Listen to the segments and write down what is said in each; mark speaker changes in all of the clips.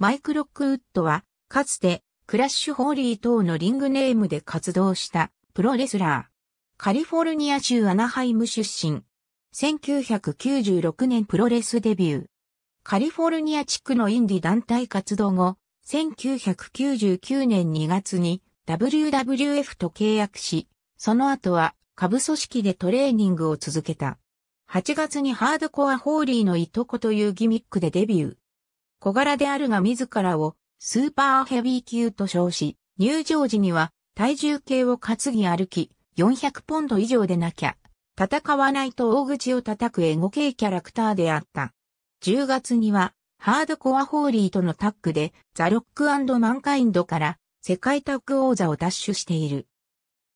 Speaker 1: マイク・ロックウッドは、かつて、クラッシュ・ホーリー等のリングネームで活動した、プロレスラー。カリフォルニア州アナハイム出身。1996年プロレスデビュー。カリフォルニア地区のインディ団体活動後、1999年2月に WWF と契約し、その後は下部組織でトレーニングを続けた。8月にハードコアホーリーのいとこというギミックでデビュー。小柄であるが自らをスーパーヘビー級と称し、入場時には体重計を担ぎ歩き、400ポンド以上でなきゃ、戦わないと大口を叩くエゴ系キャラクターであった。10月には、ハードコアホーリーとのタッグで、ザ・ロックマンカインドから、世界タッグ王座を奪取している。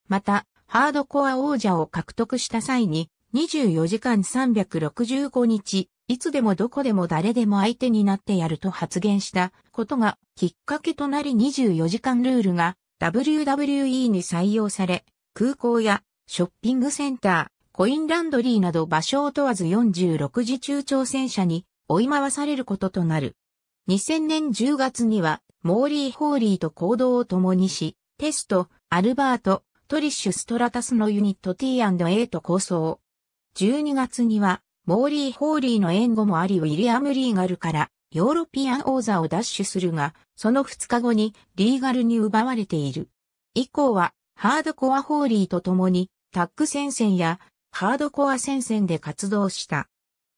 Speaker 1: また、ハードコア王者を獲得した際に、24時間365日、いつでもどこでも誰でも相手になってやると発言したことがきっかけとなり24時間ルールが WWE に採用され、空港やショッピングセンター、コインランドリーなど場所を問わず46時中挑戦者に追い回されることとなる。2000年10月には、モーリー・ホーリーと行動を共にし、テスト、アルバート、トリッシュ・ストラタスのユニット T&A と構想。12月には、モーリー・ホーリーの援護もありウィリアム・リーガルからヨーロピアン王座を奪取するが、その2日後にリーガルに奪われている。以降はハードコア・ホーリーと共にタッグ戦線やハードコア戦線で活動した。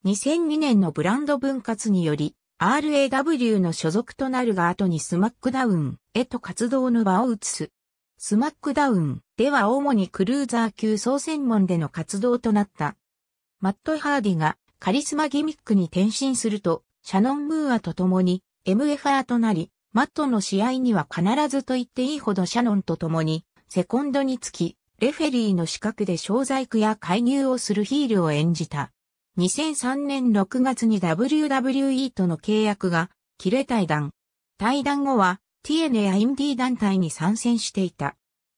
Speaker 1: 2002年のブランド分割により RAW の所属となるが後にスマックダウンへと活動の場を移す。スマックダウンでは主にクルーザー級総専門での活動となった。マット・ハーディがカリスマギミックに転身すると、シャノン・ムーアと共に MFR となり、マットの試合には必ずと言っていいほどシャノンと共に、セコンドにつき、レフェリーの資格で小細工や介入をするヒールを演じた。2003年6月に WWE との契約が切れ対談。対談後は TNA インディー団体に参戦していた。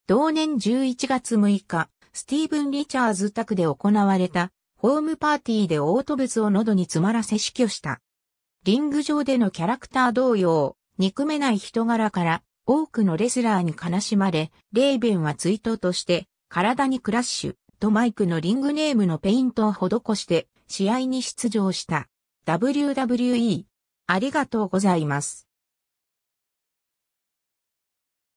Speaker 1: 同年11月6日、スティーブン・リチャーズ宅で行われたホームパーティーでオートブスを喉に詰まらせ死去した。リング上でのキャラクター同様、憎めない人柄から多くのレスラーに悲しまれ、レイベンは追悼として、体にクラッシュとマイクのリングネームのペイントを施して試合に出場した。WWE ありがとうございます。